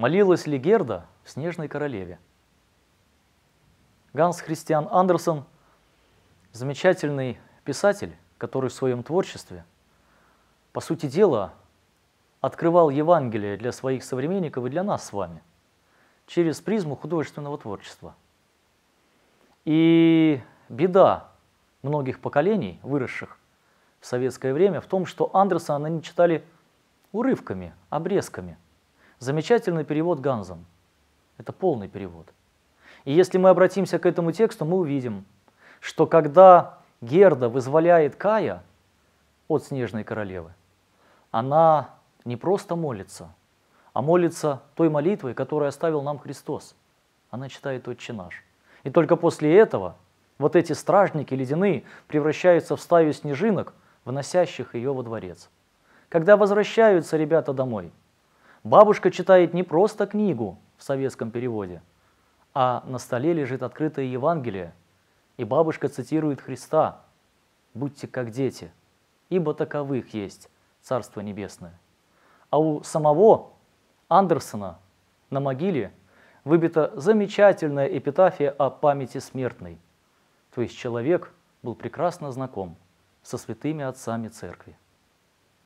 Молилась ли Герда в «Снежной королеве»? Ганс Христиан Андерсон – замечательный писатель, который в своем творчестве, по сути дела, открывал Евангелие для своих современников и для нас с вами через призму художественного творчества. И беда многих поколений, выросших в советское время, в том, что Андерсона они читали урывками, обрезками – Замечательный перевод Ганзом. Это полный перевод. И если мы обратимся к этому тексту, мы увидим, что когда Герда вызволяет Кая от Снежной Королевы, она не просто молится, а молится той молитвой, которую оставил нам Христос. Она читает «Отче наш». И только после этого вот эти стражники ледяные превращаются в стаю снежинок, вносящих ее во дворец. Когда возвращаются ребята домой – Бабушка читает не просто книгу в советском переводе, а на столе лежит открытое Евангелие, и бабушка цитирует Христа «Будьте как дети, ибо таковых есть Царство Небесное». А у самого Андерсона на могиле выбита замечательная эпитафия о памяти смертной, то есть человек был прекрасно знаком со святыми отцами церкви.